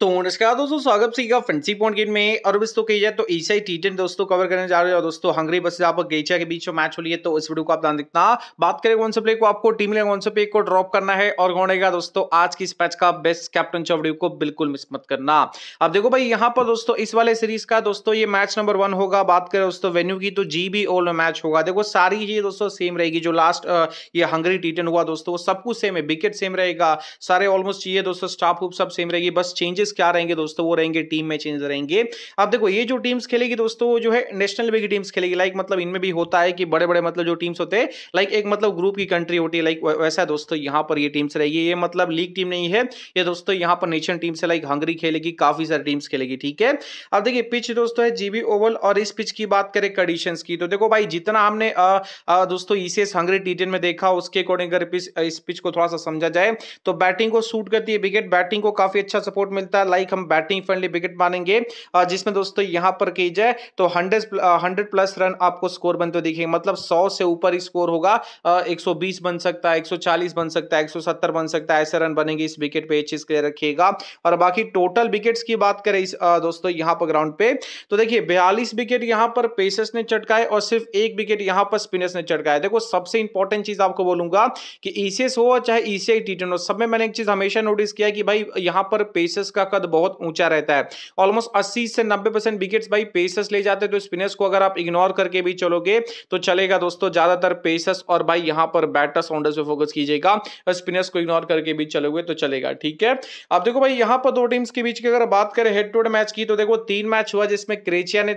तो नमस्कार दोस्तों स्वागत सीखा फंसी पॉइंट गेम में और तो तो दोस्तों कही जाए तो एशियाई टी टेन दोस्तों कवर करने जा रहे हो दोस्तों हंगरी बस आप गेचा के बीच में मैच हो लिए है तो इस वीडियो को आप ध्यान देखना बात करें कौन से प्ले को आपको टीम ने कौन से प्ले को ड्रॉप करना है और कौन रहेगा दोस्तों आज की इस मैच का बेस्ट कैप्टन चौधरी को बिल्कुल मिस मत करना अब देखो भाई यहाँ पर दोस्तों इस वाले सीरीज का दोस्तों ये मैच नंबर वन होगा बात करें दोस्तों वेन्यू की तो जी बी ओल मैच होगा देखो सारी ही दोस्तों सेम रहेगी जो लास्ट ये हंगरी टी हुआ दोस्तों सब कुछ सेम है विकेट सेम रहेगा सारे ऑलमोस्ट चाहिए दोस्तों स्टाफ सब सेम रहेगी बस चेंजेस चेंजेस क्या रहेंगे दोस्तों वो रहेंगे टीम में चेंज रहेंगे अब देखो ये जो टीम्स खेलेगी दोस्तों जो है नेशनल लेवल की टीम्स खेलेगी लाइक मतलब इनमें भी होता है कि बड़े बड़े मतलब जो टीम्स होते हैं लाइक एक मतलब ग्रुप की कंट्री होती है लाइक वैसा दोस्तों यहाँ पर ये टीम्स रहेगी ये मतलब लीग टीम नहीं है ये दोस्तों यहाँ पर नेशनल टीम से लाइक हंगरी खेलेगी काफी सारी टीम्स खेलेगी ठीक है अब देखिए पिच दोस्तों है जीबी ओवल और इस पिच की बात करें कंडीशन की तो देखो भाई जितना हमने दोस्तों ईसीएस हंगरी टी में देखा उसके अकॉर्डिंग अगर इस पिच को थोड़ा सा समझा जाए तो बैटिंग को सूट करती है विकेट बैटिंग को काफी अच्छा सपोर्ट मिलता है सकता है लाइक हम बैटिंग फ्रेंडली विकेट मानेंगे जिसमें दोस्तों यहां पर की जाए तो हंड्रेड हंड्रेड प्लस रन आपको स्कोर बनते हुए दिखेंगे मतलब सौ से ऊपर स्कोर होगा एक बन सकता है एक बन सकता है एक बन सकता है ऐसे रन बनेंगे इस विकेट पे चीज क्लियर रखिएगा और बाकी टोटल विकेट्स की बात करें इस दोस्तों यहां पर ग्राउंड पे तो देखिए बयालीस विकेट यहां पर पेसर्स ने चटकाए और सिर्फ एक विकेट यहां पर स्पिनर्स ने चटकाया देखो सबसे इंपॉर्टेंट चीज आपको बोलूंगा कि ईसीएस e हो चाहे ईसीआई e टी हो सब में मैंने एक चीज हमेशा नोटिस किया कि भाई यहां पर पेसर्स का कद बहुत ऊंचा रहता है ऑलमोस्ट अस्सी से नब्बे परसेंट विकेट भाई पेसर्स ले जाते हैं तो स्पिनर्स को अगर आप इग्नोर करके भी चलोगे तो चलेगा दोस्तों ज्यादातर पेसर्स और भाई यहां पर बैटर्स ऑनडर्स पर फोकस कीजिएगा स्पिनर्स को इग्नोर करके भी चलोगे तो चलेगा ठीक है अब देखो भाई यहां पर दो टीम्स के बीच की अगर बात करें हेड टू हेड मैच की तो देखो तीन मैच हुआ जिसमें क्रेचिया ने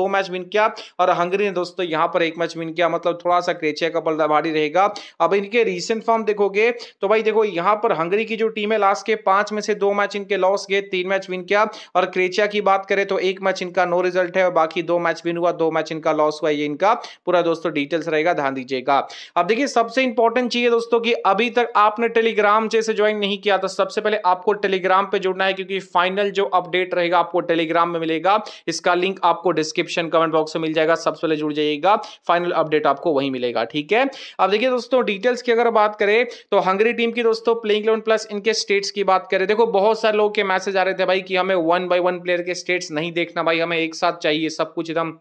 दो मैच विन किया और हंगरी ने दोस्तों यहां पर एक मैच विन किया मतलब थोड़ा सा क्रेचिया का पलदा भारी रहेगा अब इनके रिसेंट फॉर्म देखोगे तो भाई देखो यहां पर हंगरी की जो टीम है लास्ट के पांच में से दो मैच इनके लॉस गए तीन मैच विन किया और क्रेचिया की बात करें तो एक मैच इनका नो रिजल्ट है और बाकी दो मैच विन हुआ दो मैच इनका लॉस हुआ ये इनका पूरा दोस्तों डिटेल्स रहेगा ध्यान दीजिएगा अब देखिए सबसे इंपॉर्टेंट चीज है दोस्तों की अभी तक आपने टेलीग्राम जैसे ज्वाइन नहीं किया था तो सबसे पहले आपको टेलीग्राम पर जुड़ना है क्योंकि फाइनल जो अपडेट रहेगा आपको टेलीग्राम में मिलेगा इसका लिंक आपको डिस्क्रिप्शन कमेंट बॉक्स में मिल जाएगा सबसे पहले जुड़ जाइएगा फाइनल अपडेट आपको वही मिलेगा ठीक है अब देखिए दोस्तों डिटेल्स की अगर बात करें तो हंगरी टीम की दोस्तों प्लेइंग प्लस इनके स्टेट्स की बात करें देखो बहुत सारे लोग के मैसेज आ रहे थे भाई कि हमें वन बाय वन प्लेयर के स्टेट्स नहीं देखना भाई हमें एक साथ चाहिए सब कुछ एकदम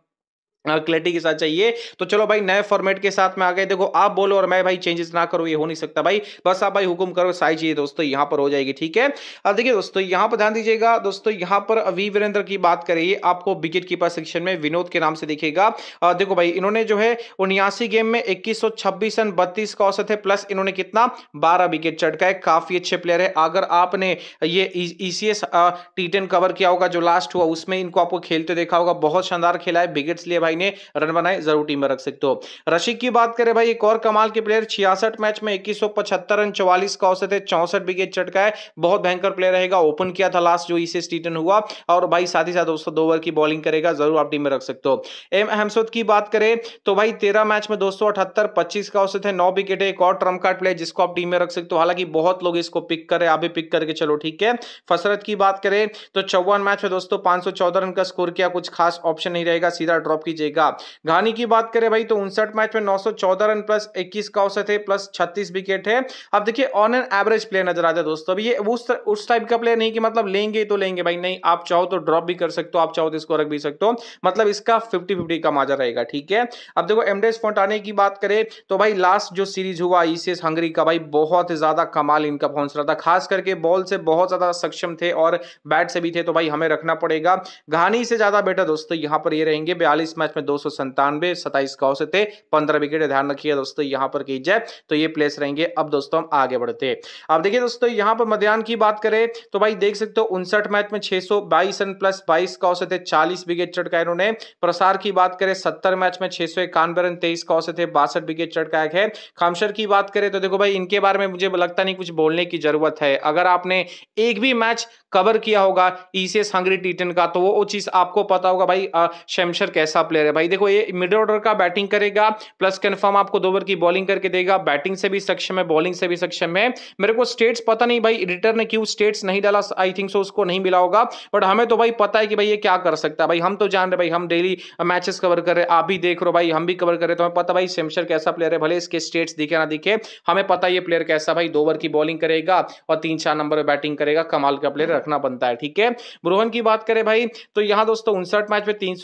क्लैरिटी के साथ चाहिए तो चलो भाई नए फॉर्मेट के साथ में आ गए देखो आप बोलो और मैं भाई चेंजेस ना करो ये हो नहीं सकता भाई बस आप भाई हुक्म करो सारी चीजें दोस्तों यहाँ पर हो जाएगी ठीक है अब देखिए दोस्तों यहाँ पर ध्यान दीजिएगा दोस्तों यहाँ पर अभी वीरेंद्र की बात करिए आपको विकेट कीपर सेक्शन में विनोद के नाम से दिखेगा देखो भाई इन्होंने जो है उन्यासी गेम में इक्कीस रन बत्तीस का औसत है प्लस इन्होंने कितना बारह विकेट चटका है काफी अच्छे प्लेयर है अगर आपने ये ईसीएस टी कवर किया होगा जो लास्ट हुआ उसमें इनको आपको खेलते देखा होगा बहुत शानदार खेला है विकेट्स लिए भाई भाई ने रन बनाए जरूर टीम में रख सकते हो रशिक की बात करें भाई एक और कमाल के प्लेयर छियासठ मैच में इक्कीस सौ पचहत्तर रन चौवालीस का औसत है चौसठ विकेट चटका है बहुत भयंकर प्लेयर रहेगा ओपन किया था लास्ट जो इसे स्टीटन हुआ और भाई साथ ही साथ दोस्तों दो ओवर की बॉलिंग करेगा जरूर आप टीम में रख सकते हो एम हेमसोद की बात करें तो भाई तेरह मैच में दोस्तों अठहत्तर पच्चीस का औसत है नौ विकेट है एक और ट्रम कार्ड प्लेयर जिसको आप टीम में रख सकते हो हालांकि बहुत लोग इसको पिक करें आप भी पिक करके चलो ठीक है फसरत की बात करें तो चौवन मैच में दोस्तों पांच रन का स्कोर किया कुछ खास ऑप्शन नहीं रहेगा सीधा ड्रॉप कीजिए लीजिएगा घानी की बात करें भाई तो उनसठ मैच में 914 रन प्लस 21 का औसत है प्लस 36 विकेट है अब देखिए ऑन एन एवरेज प्लेयर नजर आता है दोस्तों अभी ये उस उस टाइप का प्लेयर नहीं कि मतलब लेंगे तो लेंगे भाई नहीं आप चाहो तो ड्रॉप भी कर सकते हो आप चाहो तो इसको रख भी सकते हो मतलब इसका फिफ्टी फिफ्टी का माजा रहेगा ठीक है अब देखो एमडेस फोटाने की बात करें तो भाई लास्ट जो सीरीज हुआ ईसीएस e हंगरी का भाई बहुत ज्यादा कमाल इनका पहुंच रहा था खास करके बॉल से बहुत ज्यादा सक्षम थे और बैट से भी थे तो भाई हमें रखना पड़ेगा घानी से ज्यादा बेटर दोस्तों यहां पर ये रहेंगे बयालीस मैच मैच में दो सौ संतानवे सताइस का औसत थे पंद्रह विकेट ध्यान रखिए दोस्तों यहां पर की जाए तो ये प्लेस रहेंगे अब दोस्तों हम आगे बढ़ते अब देखिए दोस्तों यहां पर मध्यान की बात करें तो भाई देख सकते हो उनसठ मैच में छह रन प्लस बाईस का औसत है चालीस विकेट चटका इन्होंने प्रसार की बात करें सत्तर मैच में छह सौ इक्यानवे रन तेईस का औसत है बासठ विकेट चटकायक है खामशर की बात करें तो देखो भाई इनके बारे में मुझे लगता नहीं कुछ बोलने की जरूरत है अगर आपने एक भी मैच कवर किया होगा ईसीएस हंगरी टीटन का तो वो चीज आपको पता होगा भाई शमशर कैसा प्लेयर है भाई देखो ये मिडिल ऑर्डर का बैटिंग करेगा प्लस कन्फर्म आपको दो ओवर की बॉलिंग करके देगा बैटिंग से भी सक्षम है बॉलिंग से भी सक्षम है मेरे को स्टेट्स पता नहीं भाई एडिटर ने क्यों स्टेट्स नहीं डाला आई थिंक सो उसको नहीं मिला होगा बट हमें तो भाई पता है कि भाई ये क्या कर सकता है भाई हम तो जान रहे भाई हम डेली मैचेस कवर कर रहे हैं आप भी देख रहे हो भाई हम भी कवर कर रहे तो हमें पता भाई सेमशर कैसा प्लेयर है भले इसके स्टेट्स दिखे ना दिखे हमें पता ये प्लेयर कैसा भाई दो ओवर की बॉलिंग करेगा और तीन चार नंबर में बैटिंग करेगा कमाल का प्लेयर रखना बनता है ठीक है ब्रोहन की बात करें भाई तो यहाँ दोस्तों उनसठ मैच में तीन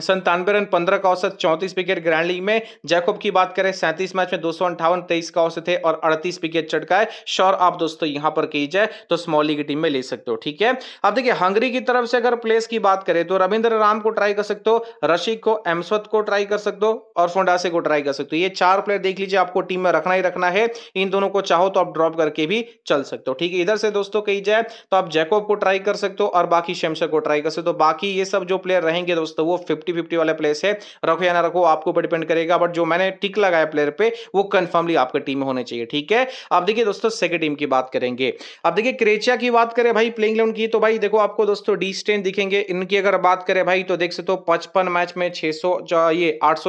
संतानवे रन पंद्रह का औसत चौंतीस विकेट ग्रैंड लीग में जैकब की बात करें सैंतीस मैच में दो सौ अंठावन तेईस का औसत है और अड़तीस विकेट चटकाए श्योर आप दोस्तों यहां पर की जाए तो स्मॉल लीग टीम में ले सकते हो ठीक है अब देखिए हंगरी की तरफ से अगर प्लेस की बात करें तो रविंद्र राम को ट्राई कर सकते हो रशिक को एमस्वत को ट्राई कर सकते हो और फोंडासे को ट्राई कर सकते हो ये चार प्लेयर देख लीजिए आपको टीम में रखना ही रखना है इन दोनों को चाहो तो आप ड्रॉप करके भी चल सकते हो ठीक है इधर से दोस्तों कही जाए तो आप जैकोब को ट्राई कर सकते हो और बाकी शमशर को ट्राई कर सकते हो बाकी ये सब जो प्लेयर रहेंगे दोस्तों वो फिफ्टी फिफ्टी वाले प्लेस है रखो या ना रखो आपको ऊपर डिपेंड करेगा बट जो मैंने टिक लगाया प्लेयर पे वो कंफर्मली आपका टीम होने चाहिए ठीक है अब देखिए दोस्तों सेकेंड टीम की बात करेंगे अब देखिए क्रेचिया की बात करें भाई प्लेइंग इलेवन की तो भाई देखो आपको दोस्तों डी स्टेन दिखेंगे इनकी अगर बात करें भाई तो देख सकते हो पचपन मैच में छह ये आठ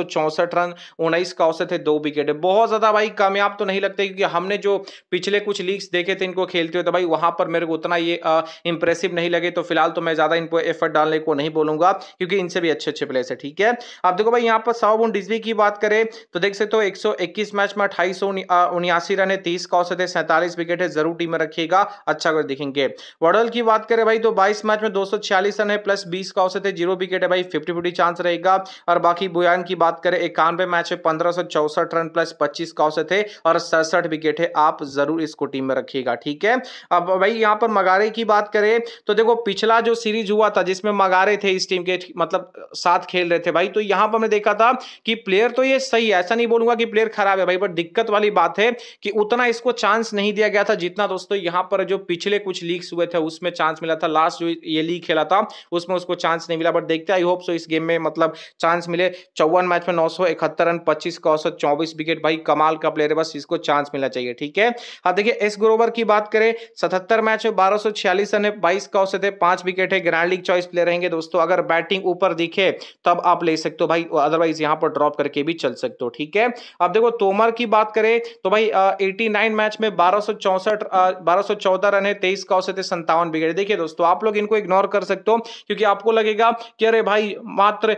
रन उन्नीस का औसत है दो विकेट बहुत ज्यादा भाई कामयाब तो नहीं लगते क्योंकि हमने जो पिछले कुछ लीग्स देखे थे इनको खेलते हुए तो भाई वहां पर मेरे को उतना ये इंप्रेसिव नहीं लगे तो फिलहाल तो मैं ज्यादा इनको एफर्ट डालने को नहीं बोलूंगा क्योंकि इनसे भी अच्छे अच्छे प्लेस है ठीक है अब देखो भाई यहाँ पर साउबुन डिजवी की बात करें तो देख सकते हो तो एक मैच में अठाई सौ उन्यासी रन है तीस का औसत है सैंतालीस विकेट है जरूर टीम में रखिएगा अच्छा कर देखेंगे वर्डल की बात करें भाई तो बाईस मैच में दो रन है प्लस बीस का औसत है जीरो विकेट है भाई फिफ्टी फिफ्टी चांस रहेगा और बाकी बुयान की बात करें इक्यानवे मैच में पंद्रह रन प्लस पच्चीस का औसत है और सड़सठ विकेट है आप जरूर इसको टीम में रखिएगा ठीक है अब भाई यहाँ पर मगारे की बात करें तो देखो पिछला जो सीरीज हुआ था जिसमें मगारे थे इस टीम के मतलब साथ खेल रहे थे भाई तो यहां पर हमने देखा था कि प्लेयर तो ये सही है ऐसा नहीं बोलूंगा कि प्लेयर खराब है भाई बट दिक्कत वाली बात है कि उतना इसको चांस नहीं दिया गया था जितना दोस्तों यहां पर जो पिछले कुछ लीग्स हुए थे उसमें चांस मिला था लास्ट जो ये लीग खेला था उसमें उसको चांस नहीं मिला बट देखते आई होप सो इस गेम में मतलब चांस मिले चौवन मैच में नौ रन पच्चीस का औसत चौबीस विकेट भाई कमाल का प्लेयर है बस इसको चांस मिलना चाहिए ठीक है हाँ देखिए एस ग्रोवर की बात करें सतहत्तर मैच में बारह रन है बाईस का औसत है पांच विकेट है ग्रैंड लीग चॉइस प्लेयर रहेंगे दोस्तों अगर बैटिंग ऊपर दिखे तब आप ले सकते हो भाई अदरवाइज यहां पर ड्रॉप करके भी चल सकते हो ठीक है अब देखो तोमर की बात करें तो भाई एटी मैच में बारह सौ रन है तेईस का औसत है संतावन विकेट देखिए दोस्तों आप लोग इनको इग्नोर कर सकते हो क्योंकि आपको लगेगा कि अरे भाई मात्र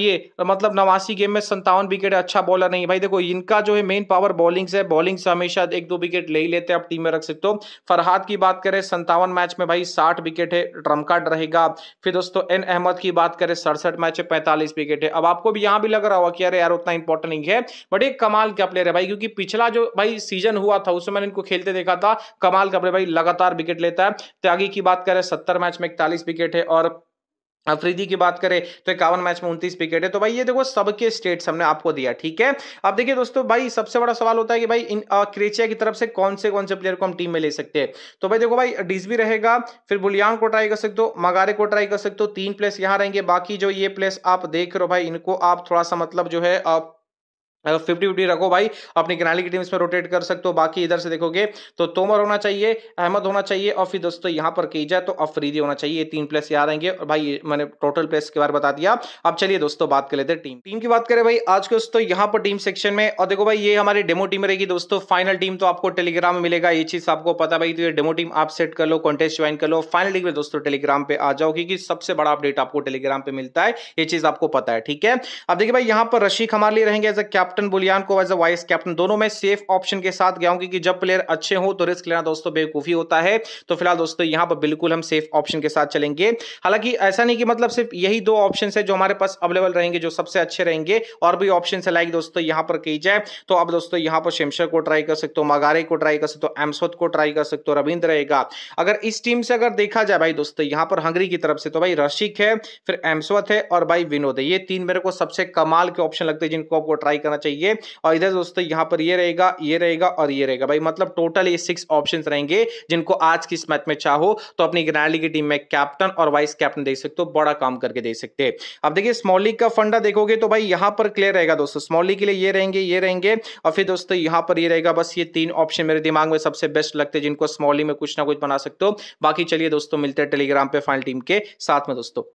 ये मतलब नवासी गेम में संतावन विकेट अच्छा बॉलर नहीं भाई देखो इनका जो है मेन पावर बॉलिंग से बॉलिंग से हमेशा एक दो विकेट ले ही लेते हैं आप टीम में रख सकते हो फरहाद की बात करें संतावन मैच में भाई साठ विकेट है कार्ड रहेगा फिर दोस्तों एन अहमद की बात करें सड़सठ मैच से पैंतालीस विकेट है अब आपको भी यहाँ भी लग रहा होगा कि अरे यार उतना इंपॉर्टेंट नहीं है बट एक कमाल का प्लेयर है भाई क्योंकि पिछला जो भाई सीजन हुआ था उसमें मैंने इनको खेलते देखा था कमाल का प्लेयर भाई लगातार विकेट लेता है त्यागी की बात करें सत्तर मैच में इकतालीस विकेट है और अफरीदी की बात करें तो इक्यावन मैच में उनतीस विकेट है तो भाई ये देखो सबके स्टेट्स हमने आपको दिया ठीक है अब देखिए दोस्तों भाई सबसे बड़ा सवाल होता है कि भाई इन क्रेचिया की तरफ से कौन से कौन से प्लेयर को हम टीम में ले सकते हैं तो भाई देखो भाई भी रहेगा फिर बुलियान को ट्राई कर सकते हो मगारे को ट्राई कर सकते हो तीन प्लेस यहाँ रहेंगे बाकी जो ये प्लेस आप देख रहे हो भाई इनको आप थोड़ा सा मतलब जो है आप अगर फिफ्टी फिफ्टी रखो भाई अपनी किनाली की टीम इसमें रोटेट कर सकते हो बाकी इधर से देखोगे तो तोमर होना चाहिए अहमद होना चाहिए और फिर दोस्तों यहाँ पर की जाए तो अफरीदी होना चाहिए तीन प्लेस यहाँ आएंगे और भाई मैंने टोटल प्लेस के बारे में बता दिया अब चलिए दोस्तों बात कर लेते हैं टीम टीम की बात करें भाई आज के दोस्तों यहाँ पर टीम सेक्शन में और देखो भाई ये हमारी डेमो टीम रहेगी दोस्तों फाइनल टीम तो आपको टेलीग्राम में मिलेगा ये चीज आपको पता भाई तो ये डेमो टीम आप सेट कर लो कॉन्टेस्ट ज्वाइन कर लो फाइनल टीम में दोस्तों टेलीग्राम पे आ जाओ क्योंकि सबसे बड़ा अपडेट आपको टेलीग्राम पे मिलता है ये चीज आपको पता है ठीक है अब देखिए भाई यहाँ पर रशीक हमारे लिए रहेंगे एज अ क्या कैप्टन बुलियान को एज अ वाइस कैप्टन दोनों में सेफ ऑप्शन के साथ गया हूं क्योंकि जब प्लेयर अच्छे हो तो रिस्क लेना दोस्तों बेवकूफ़ी होता है तो फिलहाल दोस्तों यहां पर बिल्कुल हम सेफ ऑप्शन के साथ चलेंगे हालांकि ऐसा नहीं कि मतलब सिर्फ यही दो ऑप्शन है जो हमारे पास अवेलेबल रहेंगे जो सबसे अच्छे रहेंगे और भी ऑप्शन है लाइक दोस्तों यहाँ पर कही जाए तो अब दोस्तों यहाँ पर शमशर को ट्राई कर सकते हो मगारे को ट्राई कर सकते हो एमसोद को ट्राई कर सकते हो रविंद्र रहेगा अगर इस टीम से अगर देखा जाए भाई दोस्तों यहाँ पर हंगरी की तरफ से तो भाई रशिक है फिर एम्सवत है और भाई विनोद है ये तीन मेरे को सबसे कमाल के ऑप्शन लगते हैं जिनको आपको ट्राई करना होना चाहिए और इधर दोस्तों यहां पर ये रहेगा ये रहेगा और ये रहेगा भाई मतलब टोटल ये सिक्स ऑप्शंस रहेंगे जिनको आज की इस मैच में चाहो तो अपनी ग्रैंडली की टीम में कैप्टन और वाइस कैप्टन देख सकते हो बड़ा काम करके दे सकते अब देखिए स्मॉल लीग का फंडा देखोगे तो भाई यहां पर क्लियर रहेगा दोस्तों स्मॉल लीग के लिए ये रहेंगे ये रहेंगे और फिर दोस्तों यहां पर ये रहेगा बस ये तीन ऑप्शन मेरे दिमाग में सबसे बेस्ट लगते हैं जिनको स्मॉल लीग में कुछ ना कुछ बना सकते हो बाकी चलिए दोस्तों मिलते हैं टेलीग्राम पे फाइनल टीम के साथ में दोस्तों